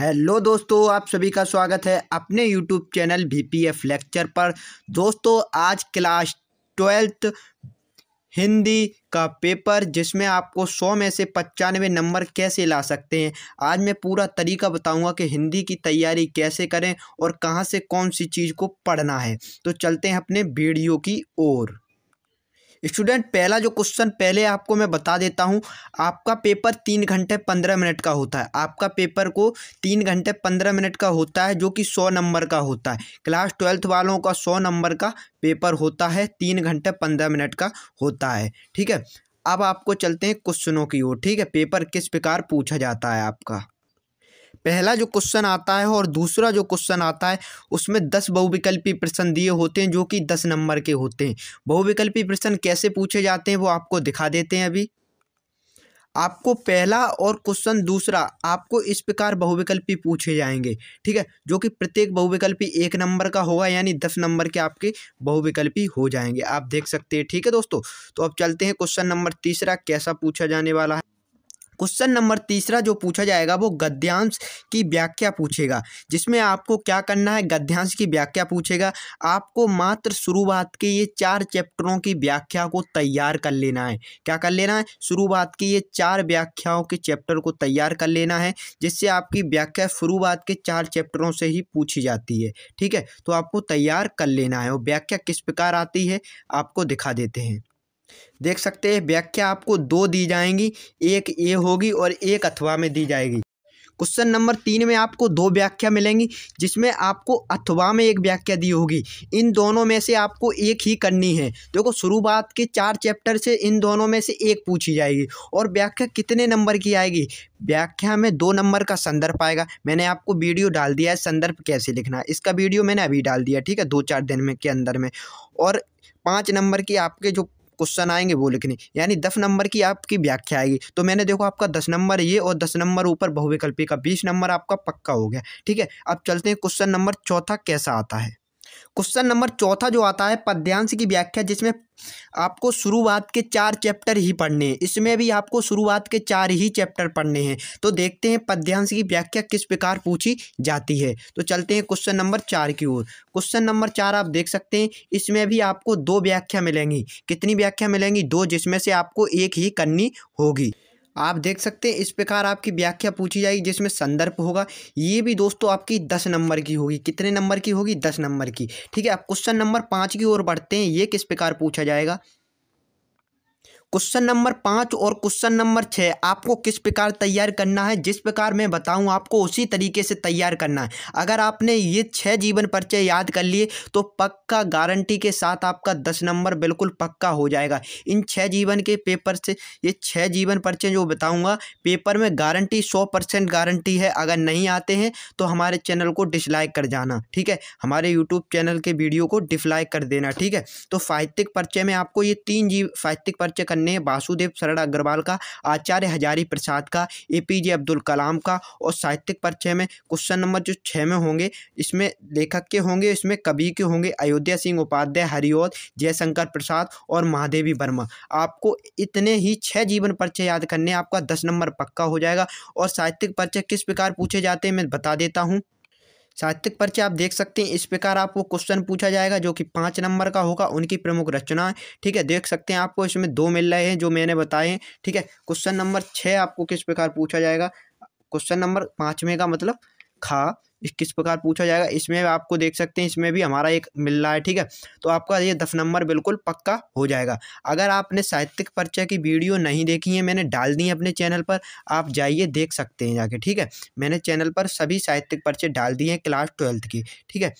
hello दोस्तों आप सभी का स्वागत है अपने YouTube channel B P F lecture पर दोस्तों आज क्लास ट्वेल्थ हिंदी का पेपर जिसमें आपको सौ में से पचानवे नंबर कैसे ला सकते हैं आज मैं पूरा तरीका बताऊंगा कि हिंदी की तैयारी कैसे करें और कहां से कौन सी चीज़ को पढ़ना है तो चलते हैं अपने वीडियो की ओर स्टूडेंट पहला जो क्वेश्चन पहले आपको मैं बता देता हूँ आपका पेपर तीन घंटे पंद्रह मिनट का होता है आपका पेपर को तीन घंटे पंद्रह मिनट का होता है जो कि सौ नंबर का होता है क्लास ट्वेल्थ वालों का सौ नंबर का पेपर होता है तीन घंटे पंद्रह मिनट का होता है ठीक है अब आपको चलते हैं क्वेश्चनों की ओर ठीक है पेपर किस प्रकार पूछा जाता है आपका पहला जो क्वेश्चन आता है और दूसरा जो क्वेश्चन आता है उसमें दस बहुविकल्पी प्रश्न दिए होते हैं जो कि दस नंबर के होते हैं बहुविकल्पी प्रश्न कैसे पूछे जाते हैं वो आपको दिखा देते हैं अभी आपको पहला और क्वेश्चन दूसरा आपको इस प्रकार बहुविकल्पी पूछे जाएंगे ठीक है जो कि प्रत्येक बहुविकल्पी एक नंबर का होगा यानी दस नंबर के आपके बहुविकल्पी हो जाएंगे आप देख सकते हैं ठीक है दोस्तों तो अब चलते हैं क्वेश्चन नंबर तीसरा कैसा पूछा जाने वाला है क्वेश्चन नंबर तीसरा जो पूछा जाएगा वो गद्यांश की व्याख्या पूछेगा जिसमें आपको क्या करना है गद्यांश की व्याख्या पूछेगा आपको मात्र शुरुआत के ये चार चैप्टरों की व्याख्या को तैयार कर लेना है क्या कर लेना है शुरुआत की ये चार व्याख्याओं के चैप्टर को तैयार कर लेना है जिससे आपकी व्याख्या शुरुआत के चार चैप्टरों से ही पूछी जाती है ठीक है तो आपको तैयार कर लेना है और व्याख्या किस प्रकार आती है आपको दिखा देते हैं देख सकते हैं व्याख्या आपको दो दी जाएंगी एक ए होगी और एक अथवा में दी जाएगी क्वेश्चन नंबर तीन में आपको दो व्याख्या मिलेंगी जिसमें आपको अथवा में एक व्याख्या दी होगी इन दोनों में से आपको एक ही करनी है देखो शुरुआत के चार चैप्टर से इन दोनों में से एक पूछी जाएगी और व्याख्या कितने नंबर की आएगी व्याख्या में दो नंबर का संदर्भ आएगा मैंने आपको वीडियो डाल दिया है संदर्भ कैसे लिखना है इसका वीडियो मैंने अभी डाल दिया ठीक है दो चार दिन में के अंदर में और पाँच नंबर की आपके जो क्वेश्चन आएंगे वो लिखने यानी दस नंबर की आपकी व्याख्या आएगी तो मैंने देखो आपका दस नंबर ये और दस नंबर ऊपर बहुविकल्पी का बीस नंबर आपका पक्का हो गया ठीक है अब चलते हैं क्वेश्चन नंबर चौथा कैसा आता है क्वेश्चन नंबर चौथा जो आता है पद्यांश की व्याख्या जिसमें आपको शुरुआत के चार चैप्टर ही पढ़ने हैं इसमें भी आपको शुरुआत के चार ही चैप्टर पढ़ने हैं तो देखते हैं पद्यांश की व्याख्या किस प्रकार पूछी जाती है तो चलते हैं क्वेश्चन नंबर चार की ओर क्वेश्चन नंबर चार आप देख सकते हैं इसमें भी आपको दो व्याख्या मिलेंगी कितनी व्याख्या मिलेंगी दो जिसमें से आपको एक ही करनी होगी आप देख सकते हैं इस प्रकार आपकी व्याख्या पूछी जाएगी जिसमें संदर्भ होगा ये भी दोस्तों आपकी दस नंबर की होगी कितने नंबर की होगी दस नंबर की ठीक है अब क्वेश्चन नंबर पाँच की ओर बढ़ते हैं ये किस प्रकार पूछा जाएगा क्वेश्चन नंबर पाँच और क्वेश्चन नंबर छः आपको किस प्रकार तैयार करना है जिस प्रकार मैं बताऊँ आपको उसी तरीके से तैयार करना है अगर आपने ये छः जीवन परिचय याद कर लिए तो पक्का गारंटी के साथ आपका दस नंबर बिल्कुल पक्का हो जाएगा इन छः जीवन के पेपर से ये छः जीवन परिचय जो बताऊँगा पेपर में गारंटी सौ परसेंट गारंटी है अगर नहीं आते हैं तो हमारे चैनल को डिसलाइक कर जाना ठीक है हमारे यूट्यूब चैनल के वीडियो को डिसलाइक कर देना ठीक है तो साहित्यिक परिचय में आपको ये तीन जीव साहित्यिक परिचय संगठन ने वासुदेव शरण अग्रवाल का आचार्य हजारी प्रसाद का ए पी जे अब्दुल कलाम का और साहित्यिक परिचय में क्वेश्चन नंबर जो छः में होंगे इसमें लेखक के होंगे इसमें कवि के होंगे अयोध्या सिंह उपाध्याय हरिओत जयशंकर प्रसाद और महादेवी वर्मा आपको इतने ही छः जीवन परिचय याद करने आपका दस नंबर पक्का हो जाएगा और साहित्यिक परिचय किस प्रकार पूछे जाते हैं मैं बता देता हूँ साहित्यिक परिचय आप देख सकते हैं इस प्रकार आपको क्वेश्चन पूछा जाएगा जो कि पाँच नंबर का होगा उनकी प्रमुख रचना ठीक है देख सकते हैं आपको इसमें दो मिल रहे हैं जो मैंने बताए ठीक है क्वेश्चन नंबर छः आपको किस प्रकार पूछा जाएगा क्वेश्चन नंबर पाँचवें का मतलब खा इस किस प्रकार पूछा जाएगा इसमें आपको देख सकते हैं इसमें भी हमारा एक मिल रहा है ठीक है तो आपका ये दस नंबर बिल्कुल पक्का हो जाएगा अगर आपने साहित्यिक परिचय की वीडियो नहीं देखी है मैंने डाल दी है अपने चैनल पर आप जाइए देख सकते हैं जाके ठीक है मैंने चैनल पर सभी साहित्यिक परिचय डाल दिए हैं क्लास ट्वेल्थ की ठीक है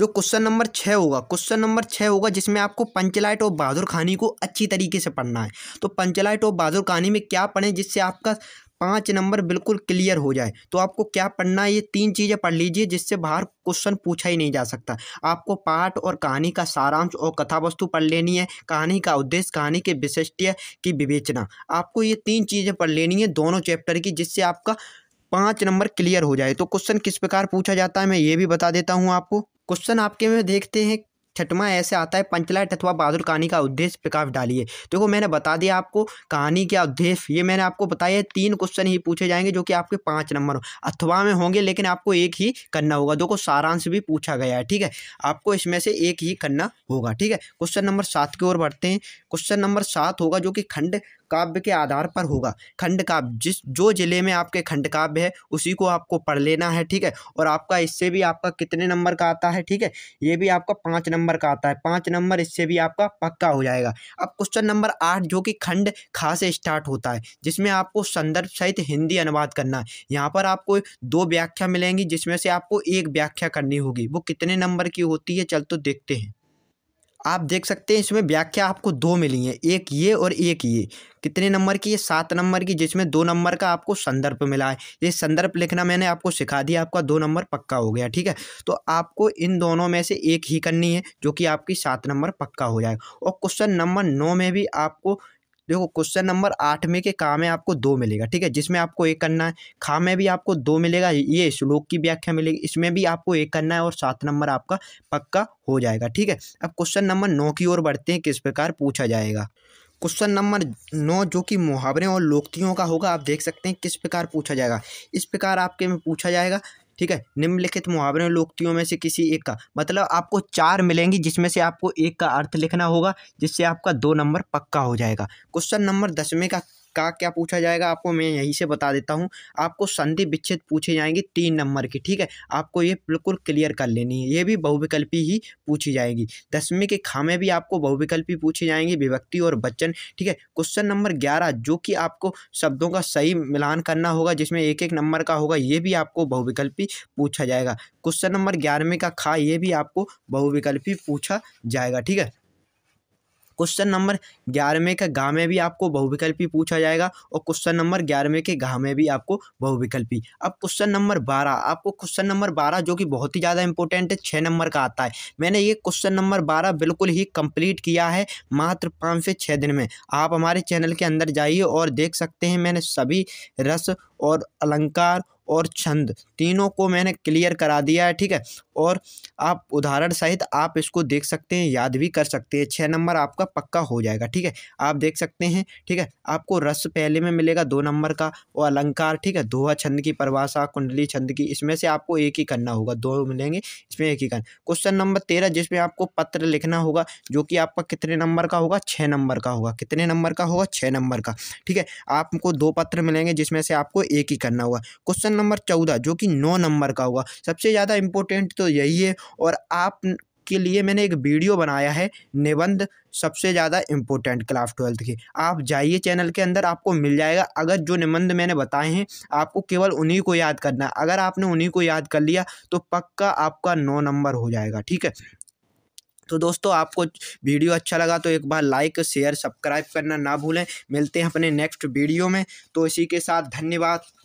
जो क्वेश्चन नंबर छः होगा क्वेश्चन नंबर छः होगा जिसमें आपको पंचलाइट और बहादुर खानी को अच्छी तरीके से पढ़ना है तो पंचलाइट और बहादुर खानी में क्या पढ़ें जिससे आपका पाँच नंबर बिल्कुल क्लियर हो जाए तो आपको क्या पढ़ना है ये तीन चीज़ें पढ़ लीजिए जिससे बाहर क्वेश्चन पूछा ही नहीं जा सकता आपको पाठ और कहानी का सारांश और कथा वस्तु पढ़ लेनी है कहानी का उद्देश्य कहानी के विशिष्ट की विवेचना आपको ये तीन चीज़ें पढ़ लेनी है दोनों चैप्टर की जिससे आपका पाँच नंबर क्लियर हो जाए तो क्वेश्चन किस प्रकार पूछा जाता है मैं ये भी बता देता हूँ आपको क्वेश्चन आपके में देखते हैं छठवां ऐसे आता है पंचला अथवा बहादुर कहानी का उद्देश्य प्रकाश डालिए देखो मैंने बता दिया आपको कहानी का उद्देश्य ये मैंने आपको बताया तीन क्वेश्चन ही पूछे जाएंगे जो कि आपके पाँच नंबर अथवा में होंगे लेकिन आपको एक ही करना होगा देखो सारांश भी पूछा गया है ठीक है आपको इसमें से एक ही करना होगा ठीक है क्वेश्चन नंबर सात की ओर बढ़ते हैं क्वेश्चन नंबर सात होगा जो कि खंड काव्य के आधार पर होगा खंड काव्य जिस जो जिले में आपके खंड काव्य है उसी को आपको पढ़ लेना है ठीक है और आपका इससे भी आपका कितने नंबर का आता है ठीक है ये भी आपका पाँच नंबर नंबर का आता है पाँच नंबर इससे भी आपका पक्का हो जाएगा अब क्वेश्चन नंबर आठ जो कि खंड खा से स्टार्ट होता है जिसमें आपको संदर्भ सहित हिंदी अनुवाद करना है यहाँ पर आपको दो व्याख्या मिलेंगी जिसमें से आपको एक व्याख्या करनी होगी वो कितने नंबर की होती है चल तो देखते हैं आप देख सकते हैं इसमें व्याख्या आपको दो मिली है एक ये और एक ये कितने नंबर की ये सात नंबर की जिसमें दो नंबर का आपको संदर्भ मिला है ये संदर्भ लिखना मैंने आपको सिखा दिया आपका दो नंबर पक्का हो गया ठीक है तो आपको इन दोनों में से एक ही करनी है जो कि आपकी सात नंबर पक्का हो जाएगा और क्वेश्चन नंबर नौ में भी आपको देखो क्वेश्चन नंबर आठ में के काम में आपको दो मिलेगा ठीक है जिसमें आपको एक करना है खा में भी आपको दो मिलेगा ये श्लोक की व्याख्या मिलेगी इसमें भी आपको एक करना है और सात नंबर आपका पक्का हो जाएगा ठीक है अब क्वेश्चन नंबर नौ की ओर बढ़ते हैं किस प्रकार पूछा जाएगा क्वेश्चन नंबर नौ जो कि मुहावरे और लोकतियों का होगा आप देख सकते हैं किस प्रकार पूछा जाएगा इस प्रकार आपके में पूछा जाएगा ठीक है निम्नलिखित मुहावरे लोकतियों में से किसी एक का मतलब आपको चार मिलेंगी जिसमें से आपको एक का अर्थ लिखना होगा जिससे आपका दो नंबर पक्का हो जाएगा क्वेश्चन नंबर दसवें का का क्या पूछा जाएगा आपको मैं यहीं से बता देता हूँ आपको संधि विच्छेद पूछे जाएंगे तीन नंबर की ठीक है आपको ये बिल्कुल क्लियर कर लेनी है ये भी बहुविकल्पी ही पूछी जाएगी दसवीं के खामे भी आपको बहुविकल्पी पूछे जाएंगे विभक्ति और बच्चन ठीक है क्वेश्चन नंबर ग्यारह जो कि आपको शब्दों का सही मिलान करना होगा जिसमें एक एक नंबर का होगा ये भी आपको बहुविकल्पी पूछा जाएगा क्वेश्चन नंबर ग्यारहवीं का खा ये भी आपको बहुविकल्पी पूछा जाएगा ठीक है क्वेश्चन नंबर ग्यारहवें का घा में भी आपको बहुविकल्पी पूछा जाएगा और क्वेश्चन नंबर ग्यारहवें के गाँव में भी आपको बहुविकल्पी अब क्वेश्चन नंबर बारह आपको क्वेश्चन नंबर बारह जो कि बहुत ही ज़्यादा इंपॉर्टेंट है छः नंबर का आता है मैंने ये क्वेश्चन नंबर बारह बिल्कुल ही कंप्लीट किया है मात्र पाँच से छः दिन में आप हमारे चैनल के अंदर जाइए और देख सकते हैं मैंने सभी रस और अलंकार और छंद तीनों को मैंने क्लियर करा दिया है ठीक है और आप उदाहरण सहित आप इसको देख सकते हैं याद भी कर सकते हैं छः नंबर आपका पक्का हो जाएगा ठीक है आप देख सकते हैं ठीक है आपको रस पहले में मिलेगा दो नंबर का और अलंकार ठीक है दोहा छंद की परवासा कुंडली छंद की इसमें से आपको एक ही करना होगा दो मिलेंगे इसमें एक ही करना क्वेश्चन नंबर तेरह जिसमें आपको पत्र लिखना होगा जो कि आपका कितने नंबर का होगा छः नंबर का होगा कितने नंबर का होगा छः नंबर का ठीक है आपको दो पत्र मिलेंगे जिसमें से आपको एक ही करना होगा क्वेश्चन नंबर चौदह जो कि नौ नंबर का होगा सबसे ज़्यादा इम्पोर्टेंट तो यही है और आप के लिए मैंने एक वीडियो बनाया है निबंध सबसे ज़्यादा इम्पोर्टेंट क्लास ट्वेल्थ के आप जाइए चैनल के अंदर आपको मिल जाएगा अगर जो निबंध मैंने बताए हैं आपको केवल उन्हीं को याद करना है अगर आपने उन्हीं को याद कर लिया तो पक्का आपका नौ नंबर हो जाएगा ठीक है तो दोस्तों आपको वीडियो अच्छा लगा तो एक बार लाइक शेयर सब्सक्राइब करना ना भूलें मिलते हैं अपने नेक्स्ट वीडियो में तो इसी के साथ धन्यवाद